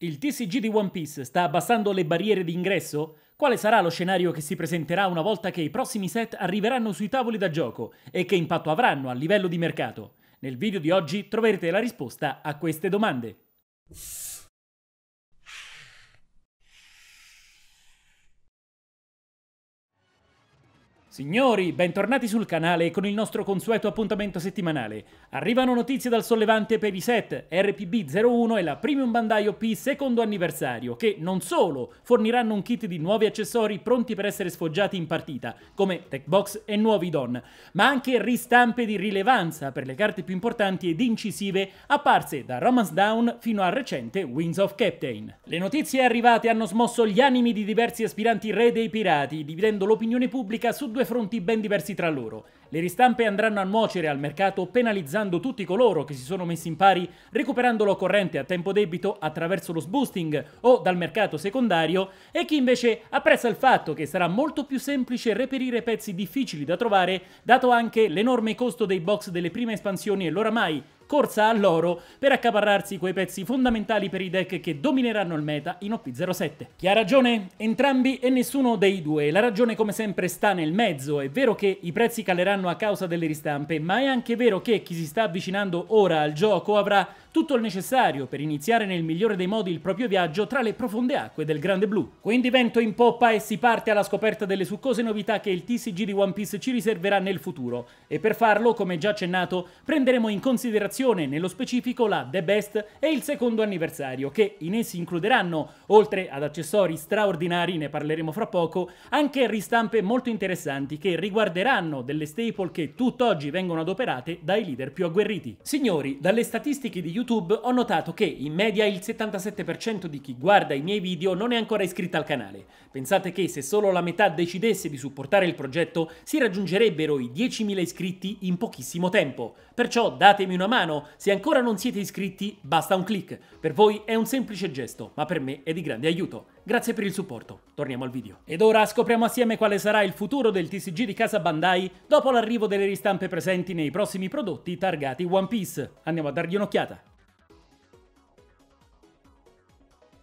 Il TCG di One Piece sta abbassando le barriere di ingresso? Quale sarà lo scenario che si presenterà una volta che i prossimi set arriveranno sui tavoli da gioco e che impatto avranno a livello di mercato? Nel video di oggi troverete la risposta a queste domande. Signori, bentornati sul canale con il nostro consueto appuntamento settimanale. Arrivano notizie dal sollevante per i set RPB01 e la Premium Bandai OP secondo anniversario, che non solo forniranno un kit di nuovi accessori pronti per essere sfoggiati in partita, come tech box e nuovi don, ma anche ristampe di rilevanza per le carte più importanti ed incisive apparse da Romance Down fino al recente Winds of Captain. Le notizie arrivate hanno smosso gli animi di diversi aspiranti re dei pirati, dividendo l'opinione pubblica su due fronti ben diversi tra loro le ristampe andranno a nuocere al mercato penalizzando tutti coloro che si sono messi in pari recuperando l'occorrente a tempo debito attraverso lo sboosting o dal mercato secondario e chi invece apprezza il fatto che sarà molto più semplice reperire pezzi difficili da trovare dato anche l'enorme costo dei box delle prime espansioni e l'oramai corsa all'oro per accaparrarsi quei pezzi fondamentali per i deck che domineranno il meta in OP07. Chi ha ragione? Entrambi e nessuno dei due. La ragione come sempre sta nel mezzo. È vero che i prezzi caleranno cambieranno a causa delle ristampe, ma è anche vero che chi si sta avvicinando ora al gioco avrà tutto il necessario per iniziare nel migliore dei modi il proprio viaggio tra le profonde acque del Grande Blu. Quindi vento in poppa e si parte alla scoperta delle succose novità che il TCG di One Piece ci riserverà nel futuro e per farlo, come già accennato, prenderemo in considerazione nello specifico la The Best e il secondo anniversario che in essi includeranno, oltre ad accessori straordinari, ne parleremo fra poco, anche ristampe molto interessanti che riguarderanno delle staple che tutt'oggi vengono adoperate dai leader più agguerriti. Signori, dalle statistiche di YouTube ho notato che in media il 77% di chi guarda i miei video non è ancora iscritto al canale. Pensate che se solo la metà decidesse di supportare il progetto si raggiungerebbero i 10.000 iscritti in pochissimo tempo. Perciò datemi una mano, se ancora non siete iscritti basta un clic. Per voi è un semplice gesto, ma per me è di grande aiuto. Grazie per il supporto, torniamo al video. Ed ora scopriamo assieme quale sarà il futuro del TCG di casa Bandai dopo l'arrivo delle ristampe presenti nei prossimi prodotti targati One Piece. Andiamo a dargli un'occhiata.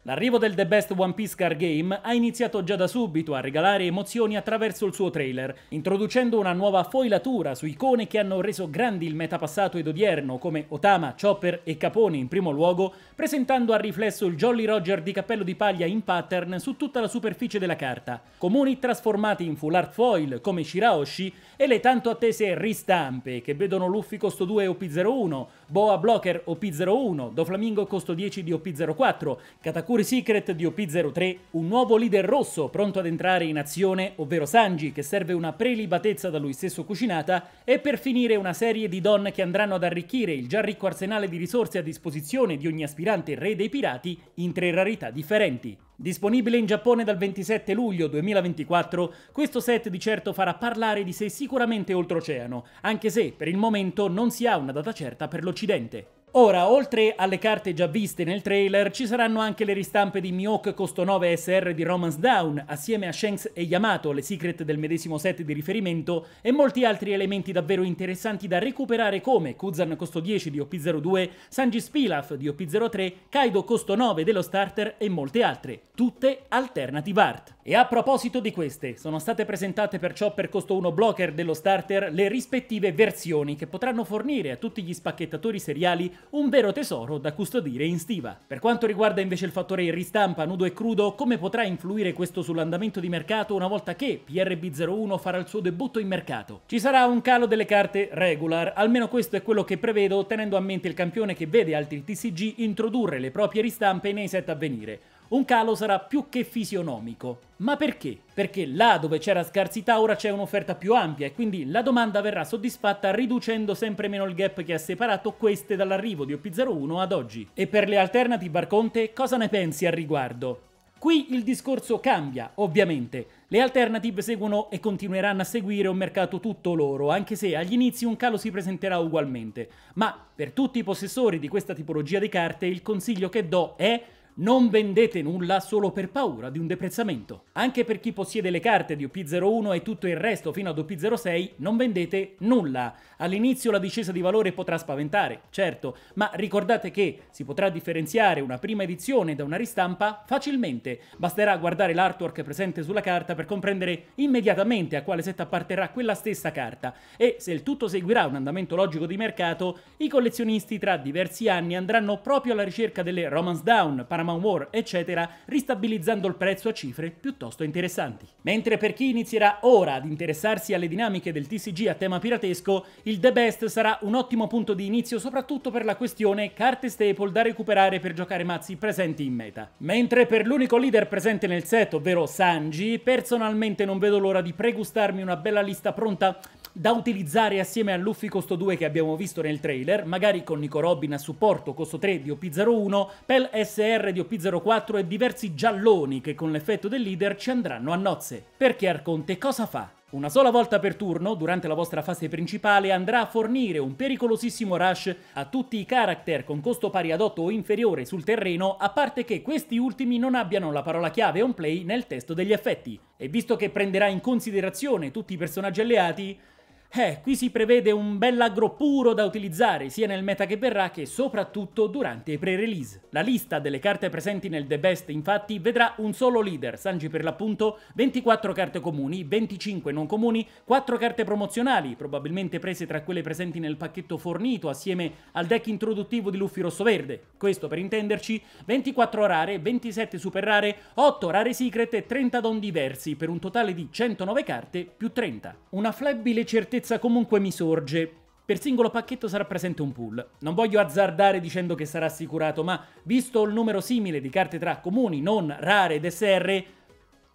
L'arrivo del The Best One Piece Car Game ha iniziato già da subito a regalare emozioni attraverso il suo trailer, introducendo una nuova foilatura su icone che hanno reso grandi il metapassato ed odierno, come Otama, Chopper e Capone in primo luogo, presentando al riflesso il Jolly Roger di cappello di paglia in pattern su tutta la superficie della carta, comuni trasformati in full art foil come Shiraoshi e le tanto attese ristampe che vedono Luffy costo 2 OP01, Boa Blocker OP01, Doflamingo costo 10 di OP04, Katakuri Secure Secret di OP03, un nuovo leader rosso pronto ad entrare in azione, ovvero Sanji, che serve una prelibatezza da lui stesso cucinata, e per finire una serie di donne che andranno ad arricchire il già ricco arsenale di risorse a disposizione di ogni aspirante re dei pirati in tre rarità differenti. Disponibile in Giappone dal 27 luglio 2024, questo set di certo farà parlare di sé sicuramente oltreoceano, anche se per il momento non si ha una data certa per l'Occidente. Ora, oltre alle carte già viste nel trailer, ci saranno anche le ristampe di Miyok Costo 9 SR di Romance Down, assieme a Shanks e Yamato, le secret del medesimo set di riferimento, e molti altri elementi davvero interessanti da recuperare come Kuzan Costo 10 di OP02, Sanji Spilaf di OP03, Kaido Costo 9 dello starter e molte altre, tutte alternative art. E a proposito di queste, sono state presentate perciò per Costo 1 Blocker dello starter le rispettive versioni che potranno fornire a tutti gli spacchettatori seriali un vero tesoro da custodire in stiva. Per quanto riguarda invece il fattore ristampa nudo e crudo, come potrà influire questo sull'andamento di mercato una volta che PRB01 farà il suo debutto in mercato? Ci sarà un calo delle carte regular, almeno questo è quello che prevedo tenendo a mente il campione che vede altri TCG introdurre le proprie ristampe nei set a venire. Un calo sarà più che fisionomico. Ma perché? Perché là dove c'era scarsità ora c'è un'offerta più ampia e quindi la domanda verrà soddisfatta riducendo sempre meno il gap che ha separato queste dall'arrivo di OP01 ad oggi. E per le alternative Arconte cosa ne pensi al riguardo? Qui il discorso cambia, ovviamente. Le alternative seguono e continueranno a seguire un mercato tutto loro, anche se agli inizi un calo si presenterà ugualmente. Ma per tutti i possessori di questa tipologia di carte il consiglio che do è non vendete nulla solo per paura di un deprezzamento. Anche per chi possiede le carte di op 01 e tutto il resto fino ad op 06 non vendete nulla. All'inizio la discesa di valore potrà spaventare, certo, ma ricordate che si potrà differenziare una prima edizione da una ristampa facilmente. Basterà guardare l'artwork presente sulla carta per comprendere immediatamente a quale set apparterrà quella stessa carta e se il tutto seguirà un andamento logico di mercato, i collezionisti tra diversi anni andranno proprio alla ricerca delle Romance Down, Paramount Paramount War, eccetera, ristabilizzando il prezzo a cifre piuttosto interessanti. Mentre per chi inizierà ora ad interessarsi alle dinamiche del TCG a tema piratesco, il The Best sarà un ottimo punto di inizio soprattutto per la questione carte staple da recuperare per giocare mazzi presenti in meta. Mentre per l'unico leader presente nel set, ovvero Sanji, personalmente non vedo l'ora di pregustarmi una bella lista pronta da utilizzare assieme a Luffy costo 2 che abbiamo visto nel trailer, magari con Nico Robin a supporto costo 3 di OP01, Pel SR di OP04 e diversi gialloni che con l'effetto del leader ci andranno a nozze. Perché Arconte cosa fa? Una sola volta per turno, durante la vostra fase principale, andrà a fornire un pericolosissimo rush a tutti i character con costo pari ad 8 o inferiore sul terreno, a parte che questi ultimi non abbiano la parola chiave on play nel testo degli effetti. E visto che prenderà in considerazione tutti i personaggi alleati, eh, qui si prevede un bel aggro puro da utilizzare sia nel meta che verrà che soprattutto durante i pre-release. La lista delle carte presenti nel The Best infatti vedrà un solo leader, Sanji per l'appunto, 24 carte comuni, 25 non comuni, 4 carte promozionali, probabilmente prese tra quelle presenti nel pacchetto fornito assieme al deck introduttivo di Luffy Rosso Verde. Questo per intenderci, 24 rare, 27 super rare, 8 rare secret e 30 don diversi per un totale di 109 carte più 30. Una flebile certezza certezza comunque mi sorge. Per singolo pacchetto sarà presente un pool. Non voglio azzardare dicendo che sarà assicurato, ma visto il numero simile di carte tra comuni, non, rare ed SR,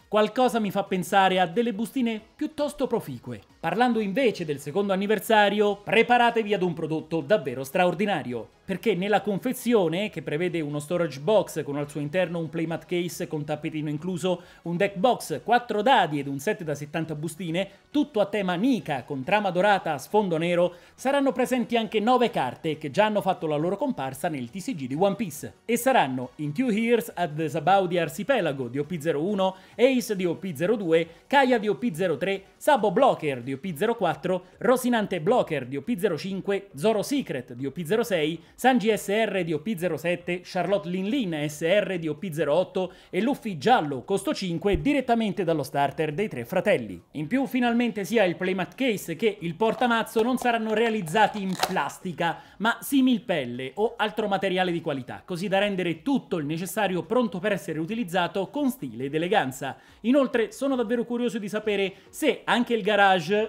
qualcosa mi fa pensare a delle bustine piuttosto proficue. Parlando invece del secondo anniversario, preparatevi ad un prodotto davvero straordinario, perché nella confezione, che prevede uno storage box con al suo interno un playmat case con tappetino incluso, un deck box, 4 dadi ed un set da 70 bustine, tutto a tema Nika con trama dorata a sfondo nero, saranno presenti anche 9 carte che già hanno fatto la loro comparsa nel TCG di One Piece e saranno In Two Years at the Sabaudi Arcipelago di OP01, Ace di OP02, Kaya di OP03, Sabo Blocker di di OP04, Rosinante Blocker di OP05, Zoro Secret di OP06, Sanji SR di OP07, Charlotte Lin Lin SR di OP08 e Luffy Giallo costo 5 direttamente dallo starter dei tre fratelli. In più finalmente sia il playmat case che il portamazzo non saranno realizzati in plastica, ma similpelle o altro materiale di qualità, così da rendere tutto il necessario pronto per essere utilizzato con stile ed eleganza. Inoltre sono davvero curioso di sapere se anche il garage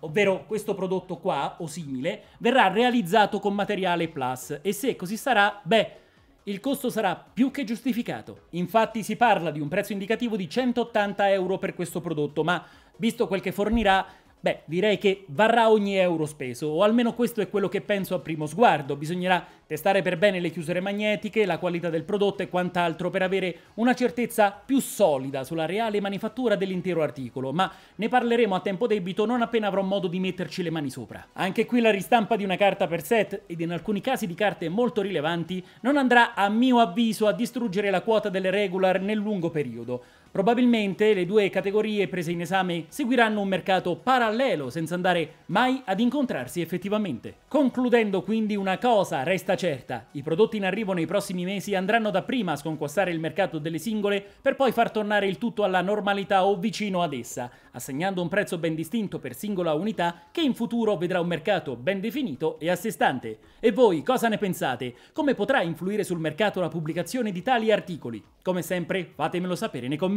ovvero questo prodotto qua o simile, verrà realizzato con materiale Plus e se così sarà, beh, il costo sarà più che giustificato. Infatti si parla di un prezzo indicativo di 180 euro per questo prodotto, ma visto quel che fornirà, Beh, direi che varrà ogni euro speso, o almeno questo è quello che penso a primo sguardo. Bisognerà testare per bene le chiusure magnetiche, la qualità del prodotto e quant'altro per avere una certezza più solida sulla reale manifattura dell'intero articolo, ma ne parleremo a tempo debito non appena avrò modo di metterci le mani sopra. Anche qui la ristampa di una carta per set, ed in alcuni casi di carte molto rilevanti, non andrà a mio avviso a distruggere la quota delle regular nel lungo periodo. Probabilmente le due categorie prese in esame seguiranno un mercato parallelo senza andare mai ad incontrarsi effettivamente. Concludendo quindi una cosa resta certa, i prodotti in arrivo nei prossimi mesi andranno dapprima a sconquassare il mercato delle singole per poi far tornare il tutto alla normalità o vicino ad essa, assegnando un prezzo ben distinto per singola unità che in futuro vedrà un mercato ben definito e a sé stante. E voi cosa ne pensate? Come potrà influire sul mercato la pubblicazione di tali articoli? Come sempre fatemelo sapere nei commenti